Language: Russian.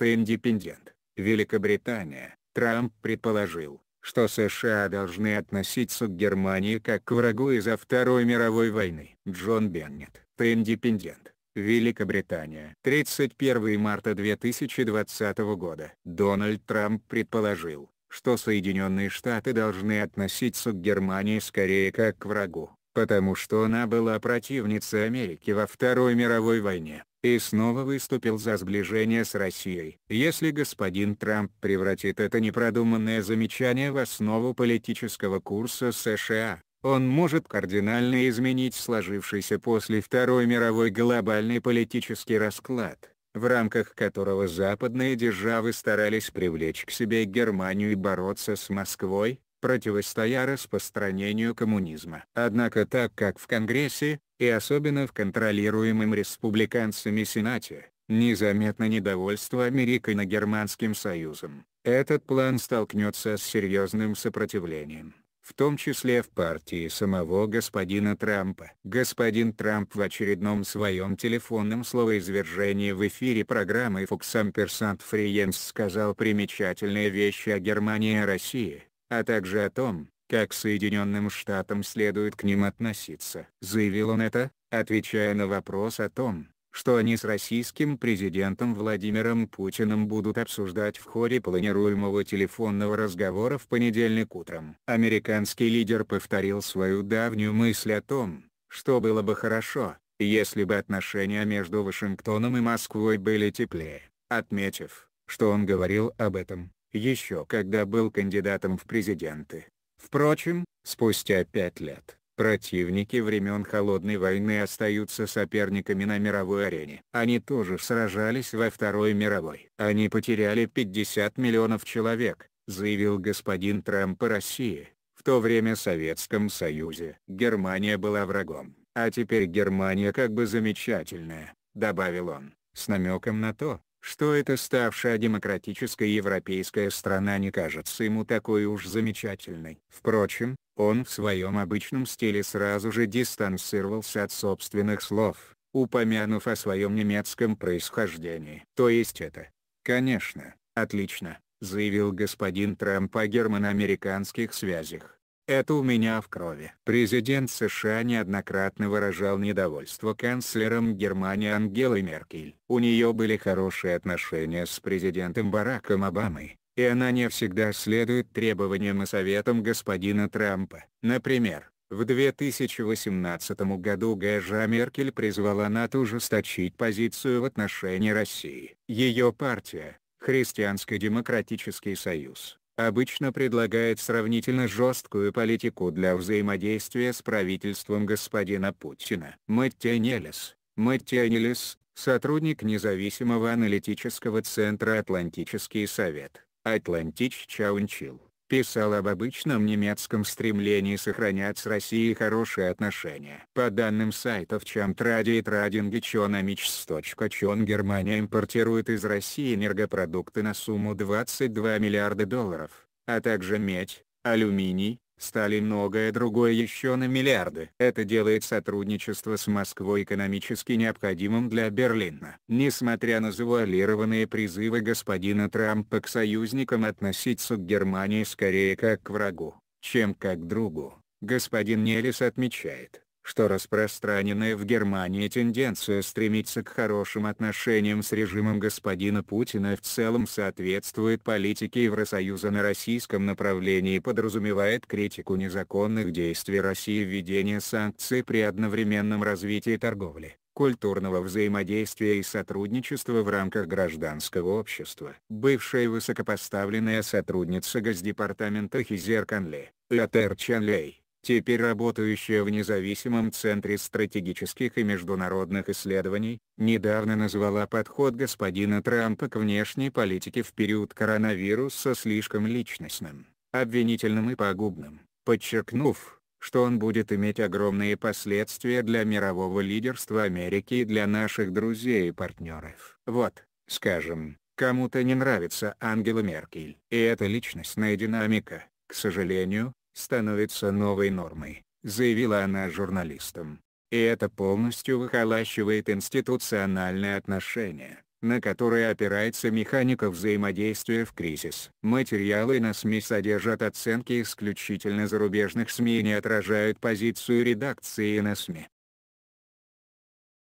The Independent, Великобритания, Трамп предположил, что США должны относиться к Германии как к врагу из-за Второй мировой войны. Джон Беннет, The Independent, Великобритания. 31 марта 2020 года. Дональд Трамп предположил, что Соединенные Штаты должны относиться к Германии скорее как к врагу, потому что она была противницей Америки во Второй мировой войне и снова выступил за сближение с Россией. Если господин Трамп превратит это непродуманное замечание в основу политического курса США, он может кардинально изменить сложившийся после Второй мировой глобальный политический расклад, в рамках которого западные державы старались привлечь к себе Германию и бороться с Москвой, противостоя распространению коммунизма. Однако так как в Конгрессе, и особенно в контролируемом республиканцами Сенате, незаметно недовольство Американо-Германским союзом. Этот план столкнется с серьезным сопротивлением в том числе в партии самого господина Трампа. Господин Трамп в очередном своем телефонном словоизвержении в эфире программы Fox Ampersand Friends сказал примечательные вещи о Германии и России, а также о том, как Соединенным Штатам следует к ним относиться. Заявил он это, отвечая на вопрос о том, что они с российским президентом Владимиром Путиным будут обсуждать в ходе планируемого телефонного разговора в понедельник утром. Американский лидер повторил свою давнюю мысль о том, что было бы хорошо, если бы отношения между Вашингтоном и Москвой были теплее, отметив, что он говорил об этом, еще когда был кандидатом в президенты. Впрочем, спустя пять лет, противники времен Холодной войны остаются соперниками на мировой арене. Они тоже сражались во Второй мировой. Они потеряли 50 миллионов человек, заявил господин Трамп о России. В то время Советском Союзе Германия была врагом, а теперь Германия как бы замечательная, добавил он, с намеком на то, что эта ставшая демократической европейская страна не кажется ему такой уж замечательной. Впрочем, он в своем обычном стиле сразу же дистанцировался от собственных слов, упомянув о своем немецком происхождении. То есть это, конечно, отлично, заявил господин Трамп о германо-американских связях. Это у меня в крови. Президент США неоднократно выражал недовольство канцлером Германии Ангелой Меркель. У нее были хорошие отношения с президентом Бараком Обамой, и она не всегда следует требованиям и советам господина Трампа. Например, в 2018 году Гэжа Меркель призвала НАТО ужесточить позицию в отношении России. Ее партия, Христианско-демократический союз, обычно предлагает сравнительно жесткую политику для взаимодействия с правительством господина Путина. Мэттия Нелес, Мэттия Нелес, сотрудник независимого аналитического центра Атлантический совет, Атлантич Чаунчил писал об обычном немецком стремлении сохранять с Россией хорошие отношения. По данным сайтов Чамтради и Tradingechonamics.com Германия импортирует из России энергопродукты на сумму 22 миллиарда долларов, а также медь, алюминий, стали многое другое еще на миллиарды. Это делает сотрудничество с Москвой экономически необходимым для Берлина. Несмотря на завуалированные призывы господина Трампа к союзникам относиться к Германии скорее как к врагу, чем как к другу, господин Нелис отмечает, что распространенная в Германии тенденция стремиться к хорошим отношениям с режимом господина Путина в целом соответствует политике Евросоюза на российском направлении и подразумевает критику незаконных действий России введения санкций при одновременном развитии торговли культурного взаимодействия и сотрудничества в рамках гражданского общества. Бывшая высокопоставленная сотрудница Госдепартамента Хизер Канли, Латер Чанлей, теперь работающая в независимом Центре стратегических и международных исследований, недавно назвала подход господина Трампа к внешней политике в период коронавируса слишком личностным, обвинительным и пагубным, подчеркнув, что он будет иметь огромные последствия для мирового лидерства Америки и для наших друзей и партнеров. Вот, скажем, кому-то не нравится Ангела Меркель. И эта личностная динамика, к сожалению, становится новой нормой, заявила она журналистам. И это полностью выхолащивает институциональные отношения, на которые опирается механика взаимодействия в кризис. Материалы на СМИ содержат оценки исключительно зарубежных СМИ и не отражают позицию редакции на СМИ.